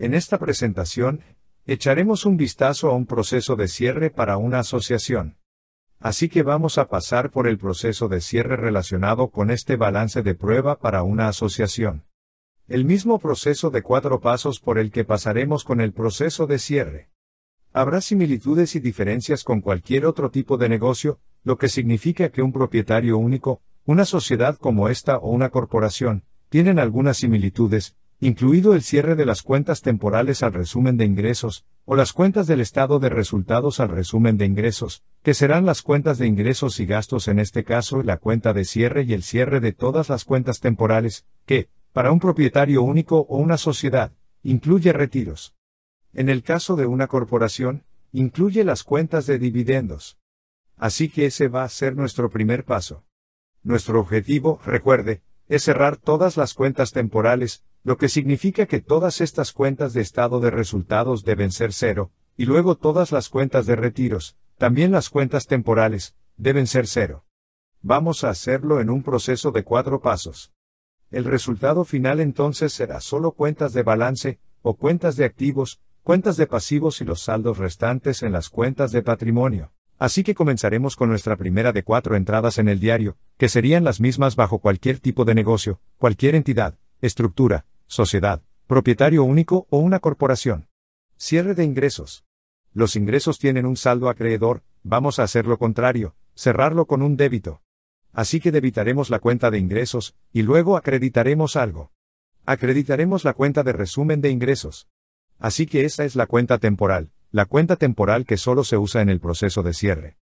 En esta presentación, echaremos un vistazo a un proceso de cierre para una asociación. Así que vamos a pasar por el proceso de cierre relacionado con este balance de prueba para una asociación. El mismo proceso de cuatro pasos por el que pasaremos con el proceso de cierre. Habrá similitudes y diferencias con cualquier otro tipo de negocio, lo que significa que un propietario único, una sociedad como esta o una corporación, tienen algunas similitudes, incluido el cierre de las cuentas temporales al resumen de ingresos, o las cuentas del estado de resultados al resumen de ingresos, que serán las cuentas de ingresos y gastos en este caso la cuenta de cierre y el cierre de todas las cuentas temporales, que, para un propietario único o una sociedad, incluye retiros. En el caso de una corporación, incluye las cuentas de dividendos. Así que ese va a ser nuestro primer paso. Nuestro objetivo, recuerde, es cerrar todas las cuentas temporales, lo que significa que todas estas cuentas de estado de resultados deben ser cero, y luego todas las cuentas de retiros, también las cuentas temporales, deben ser cero. Vamos a hacerlo en un proceso de cuatro pasos. El resultado final entonces será solo cuentas de balance, o cuentas de activos, cuentas de pasivos y los saldos restantes en las cuentas de patrimonio. Así que comenzaremos con nuestra primera de cuatro entradas en el diario, que serían las mismas bajo cualquier tipo de negocio, cualquier entidad, estructura, sociedad, propietario único o una corporación. Cierre de ingresos. Los ingresos tienen un saldo acreedor, vamos a hacer lo contrario, cerrarlo con un débito. Así que debitaremos la cuenta de ingresos, y luego acreditaremos algo. Acreditaremos la cuenta de resumen de ingresos. Así que esa es la cuenta temporal, la cuenta temporal que solo se usa en el proceso de cierre.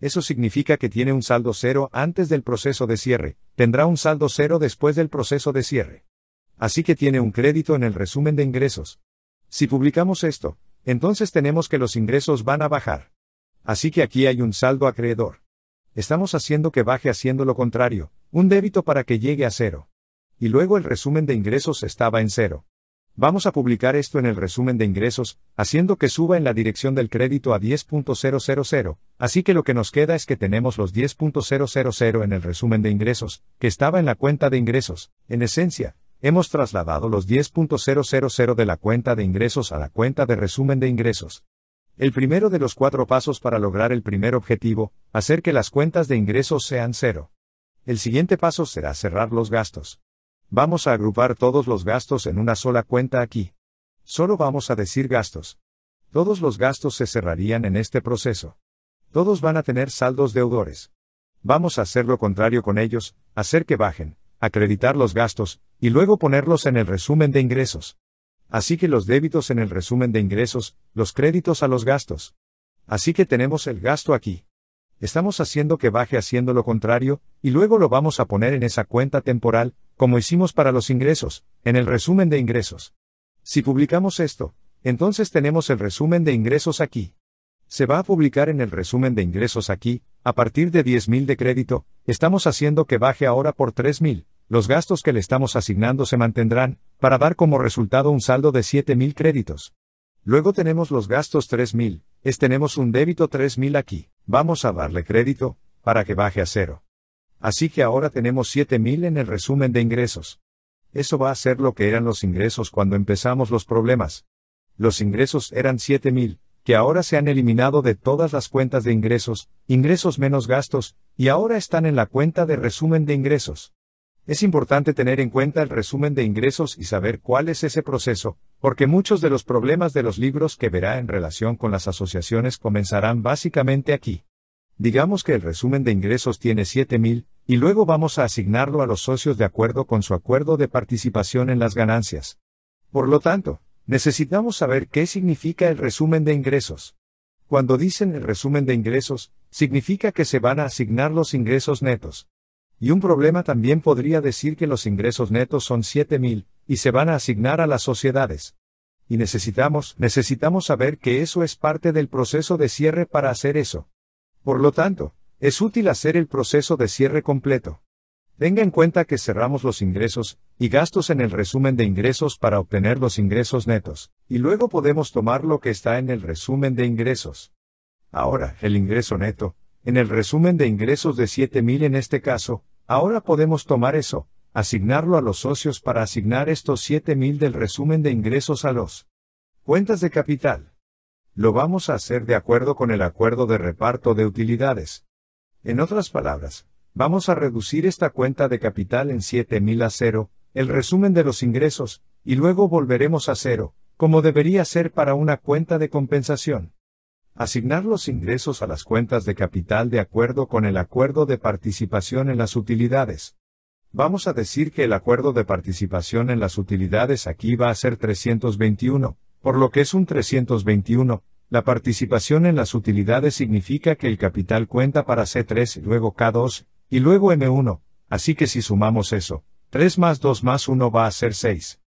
Eso significa que tiene un saldo cero antes del proceso de cierre, tendrá un saldo cero después del proceso de cierre. Así que tiene un crédito en el resumen de ingresos. Si publicamos esto, entonces tenemos que los ingresos van a bajar. Así que aquí hay un saldo acreedor. Estamos haciendo que baje haciendo lo contrario, un débito para que llegue a cero. Y luego el resumen de ingresos estaba en cero. Vamos a publicar esto en el resumen de ingresos, haciendo que suba en la dirección del crédito a 10.000, así que lo que nos queda es que tenemos los 10.000 en el resumen de ingresos, que estaba en la cuenta de ingresos. En esencia, Hemos trasladado los 10.000 de la cuenta de ingresos a la cuenta de resumen de ingresos. El primero de los cuatro pasos para lograr el primer objetivo, hacer que las cuentas de ingresos sean cero. El siguiente paso será cerrar los gastos. Vamos a agrupar todos los gastos en una sola cuenta aquí. Solo vamos a decir gastos. Todos los gastos se cerrarían en este proceso. Todos van a tener saldos deudores. Vamos a hacer lo contrario con ellos, hacer que bajen acreditar los gastos, y luego ponerlos en el resumen de ingresos. Así que los débitos en el resumen de ingresos, los créditos a los gastos. Así que tenemos el gasto aquí. Estamos haciendo que baje haciendo lo contrario, y luego lo vamos a poner en esa cuenta temporal, como hicimos para los ingresos, en el resumen de ingresos. Si publicamos esto, entonces tenemos el resumen de ingresos aquí. Se va a publicar en el resumen de ingresos aquí, a partir de 10.000 de crédito, estamos haciendo que baje ahora por 3.000 los gastos que le estamos asignando se mantendrán, para dar como resultado un saldo de 7.000 créditos. Luego tenemos los gastos 3.000, es tenemos un débito 3.000 aquí, vamos a darle crédito, para que baje a cero. Así que ahora tenemos 7.000 en el resumen de ingresos. Eso va a ser lo que eran los ingresos cuando empezamos los problemas. Los ingresos eran 7.000, que ahora se han eliminado de todas las cuentas de ingresos, ingresos menos gastos, y ahora están en la cuenta de resumen de ingresos. Es importante tener en cuenta el resumen de ingresos y saber cuál es ese proceso, porque muchos de los problemas de los libros que verá en relación con las asociaciones comenzarán básicamente aquí. Digamos que el resumen de ingresos tiene 7.000, y luego vamos a asignarlo a los socios de acuerdo con su acuerdo de participación en las ganancias. Por lo tanto, necesitamos saber qué significa el resumen de ingresos. Cuando dicen el resumen de ingresos, significa que se van a asignar los ingresos netos. Y un problema también podría decir que los ingresos netos son 7.000, y se van a asignar a las sociedades. Y necesitamos, necesitamos saber que eso es parte del proceso de cierre para hacer eso. Por lo tanto, es útil hacer el proceso de cierre completo. Tenga en cuenta que cerramos los ingresos y gastos en el resumen de ingresos para obtener los ingresos netos, y luego podemos tomar lo que está en el resumen de ingresos. Ahora, el ingreso neto, en el resumen de ingresos de 7.000 en este caso, Ahora podemos tomar eso, asignarlo a los socios para asignar estos 7.000 del resumen de ingresos a los cuentas de capital. Lo vamos a hacer de acuerdo con el acuerdo de reparto de utilidades. En otras palabras, vamos a reducir esta cuenta de capital en 7.000 a cero, el resumen de los ingresos, y luego volveremos a cero, como debería ser para una cuenta de compensación. Asignar los ingresos a las cuentas de capital de acuerdo con el acuerdo de participación en las utilidades. Vamos a decir que el acuerdo de participación en las utilidades aquí va a ser 321, por lo que es un 321. La participación en las utilidades significa que el capital cuenta para C3, luego K2, y luego M1, así que si sumamos eso, 3 más 2 más 1 va a ser 6.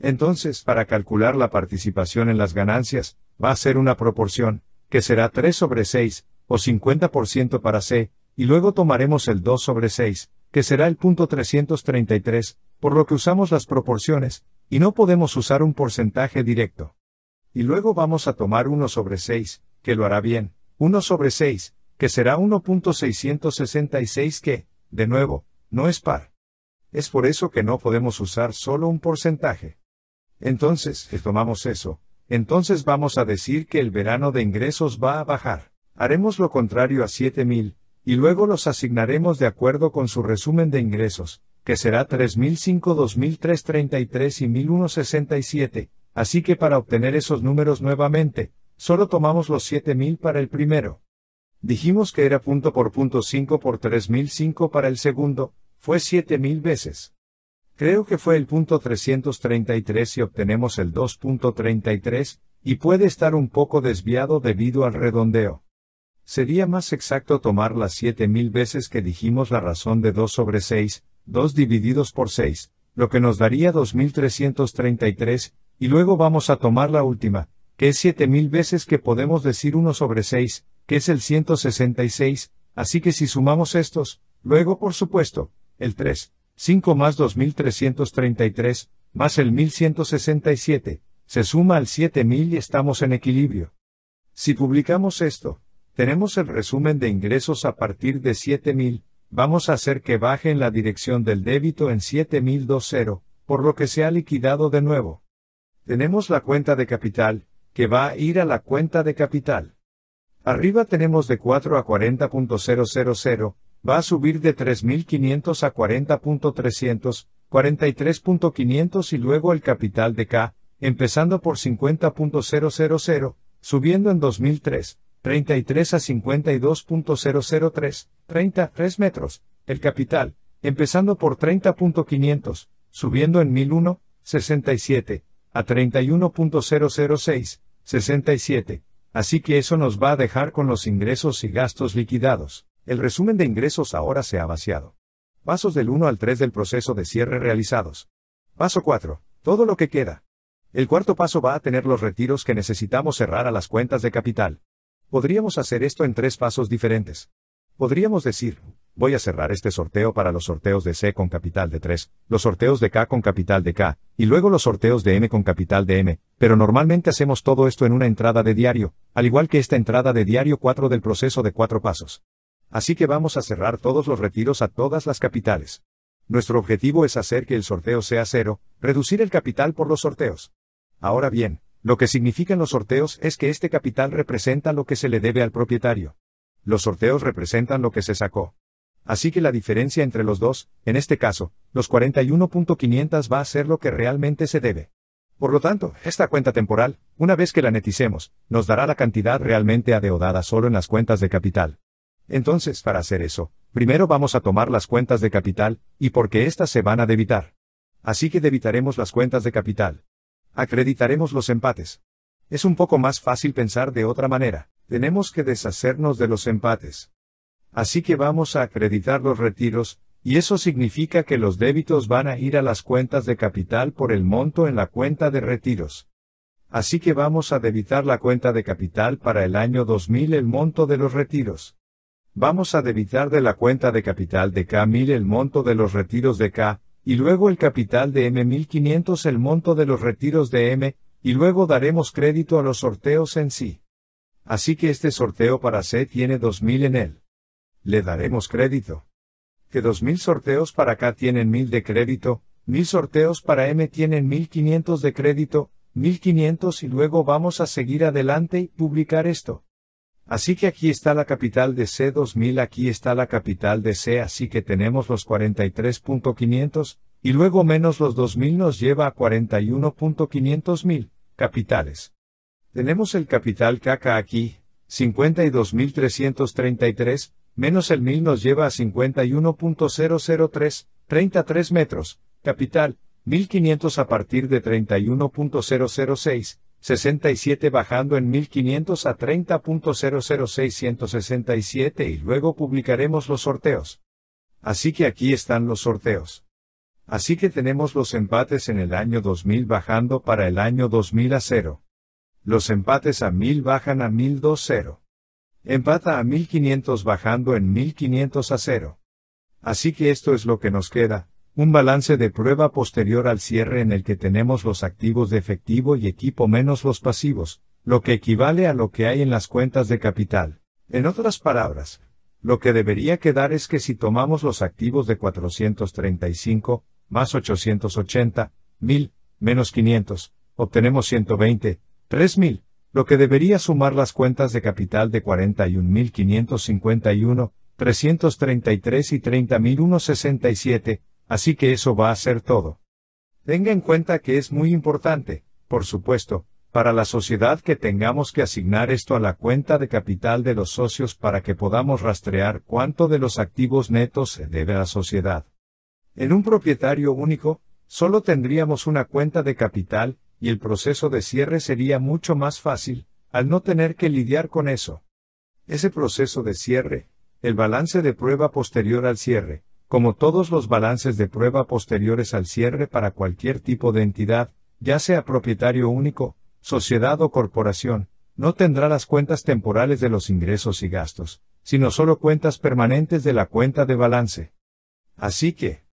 Entonces, para calcular la participación en las ganancias, va a ser una proporción, que será 3 sobre 6, o 50% para C, y luego tomaremos el 2 sobre 6, que será el punto 333, por lo que usamos las proporciones, y no podemos usar un porcentaje directo. Y luego vamos a tomar 1 sobre 6, que lo hará bien, 1 sobre 6, que será 1.666 que, de nuevo, no es par. Es por eso que no podemos usar solo un porcentaje. Entonces, tomamos eso, entonces vamos a decir que el verano de ingresos va a bajar. Haremos lo contrario a 7000, y luego los asignaremos de acuerdo con su resumen de ingresos, que será 3005, 2333 y 1167. Así que para obtener esos números nuevamente, solo tomamos los 7000 para el primero. Dijimos que era punto por punto 5 por 3005 para el segundo, fue 7000 veces. Creo que fue el punto 333 y obtenemos el 2.33, y puede estar un poco desviado debido al redondeo. Sería más exacto tomar las 7000 veces que dijimos la razón de 2 sobre 6, 2 divididos por 6, lo que nos daría 2333, y luego vamos a tomar la última, que es 7000 veces que podemos decir 1 sobre 6, que es el 166, así que si sumamos estos, luego por supuesto, el 3, 5 más 2333, más el 1167, se suma al 7000 y estamos en equilibrio. Si publicamos esto, tenemos el resumen de ingresos a partir de 7000, vamos a hacer que baje en la dirección del débito en 7020, por lo que se ha liquidado de nuevo. Tenemos la cuenta de capital, que va a ir a la cuenta de capital. Arriba tenemos de 4 a 40.000, va a subir de 3.500 a 40.300, 43.500 y luego el capital de K, empezando por 50.000, subiendo en 2003, 33 a 52.003, 33 metros, el capital, empezando por 30.500, subiendo en 1001, 67, a 31.006, 67, así que eso nos va a dejar con los ingresos y gastos liquidados. El resumen de ingresos ahora se ha vaciado. Pasos del 1 al 3 del proceso de cierre realizados. Paso 4. Todo lo que queda. El cuarto paso va a tener los retiros que necesitamos cerrar a las cuentas de capital. Podríamos hacer esto en tres pasos diferentes. Podríamos decir, voy a cerrar este sorteo para los sorteos de C con capital de 3, los sorteos de K con capital de K, y luego los sorteos de M con capital de M, pero normalmente hacemos todo esto en una entrada de diario, al igual que esta entrada de diario 4 del proceso de cuatro pasos. Así que vamos a cerrar todos los retiros a todas las capitales. Nuestro objetivo es hacer que el sorteo sea cero, reducir el capital por los sorteos. Ahora bien, lo que significan los sorteos es que este capital representa lo que se le debe al propietario. Los sorteos representan lo que se sacó. Así que la diferencia entre los dos, en este caso, los 41.500 va a ser lo que realmente se debe. Por lo tanto, esta cuenta temporal, una vez que la neticemos, nos dará la cantidad realmente adeudada solo en las cuentas de capital. Entonces, para hacer eso, primero vamos a tomar las cuentas de capital, y porque éstas se van a debitar. Así que debitaremos las cuentas de capital. Acreditaremos los empates. Es un poco más fácil pensar de otra manera. Tenemos que deshacernos de los empates. Así que vamos a acreditar los retiros, y eso significa que los débitos van a ir a las cuentas de capital por el monto en la cuenta de retiros. Así que vamos a debitar la cuenta de capital para el año 2000 el monto de los retiros. Vamos a debitar de la cuenta de capital de K1000 el monto de los retiros de K, y luego el capital de M1500 el monto de los retiros de M, y luego daremos crédito a los sorteos en sí. Así que este sorteo para C tiene 2000 en él. Le daremos crédito. Que 2000 sorteos para K tienen 1000 de crédito, 1000 sorteos para M tienen 1500 de crédito, 1500 y luego vamos a seguir adelante y publicar esto. Así que aquí está la capital de C2000, aquí está la capital de C, así que tenemos los 43.500, y luego menos los 2000 nos lleva a 41.500.000 capitales. Tenemos el capital KK aquí, 52.333, menos el 1000 nos lleva a 51.003, 33 metros, capital, 1500 a partir de 31.006, 67 bajando en 1500 a 30.00667 y luego publicaremos los sorteos. Así que aquí están los sorteos. Así que tenemos los empates en el año 2000 bajando para el año 2000 a 0. Los empates a 1000 bajan a 1020. Empata a 1500 bajando en 1500 a 0. Así que esto es lo que nos queda, un balance de prueba posterior al cierre en el que tenemos los activos de efectivo y equipo menos los pasivos, lo que equivale a lo que hay en las cuentas de capital. En otras palabras, lo que debería quedar es que si tomamos los activos de 435, más 880, 1000, menos 500, obtenemos 120, 3000, lo que debería sumar las cuentas de capital de 41.551, 333 y 30.167, así que eso va a ser todo. Tenga en cuenta que es muy importante, por supuesto, para la sociedad que tengamos que asignar esto a la cuenta de capital de los socios para que podamos rastrear cuánto de los activos netos se debe a la sociedad. En un propietario único, solo tendríamos una cuenta de capital, y el proceso de cierre sería mucho más fácil, al no tener que lidiar con eso. Ese proceso de cierre, el balance de prueba posterior al cierre, como todos los balances de prueba posteriores al cierre para cualquier tipo de entidad, ya sea propietario único, sociedad o corporación, no tendrá las cuentas temporales de los ingresos y gastos, sino solo cuentas permanentes de la cuenta de balance. Así que,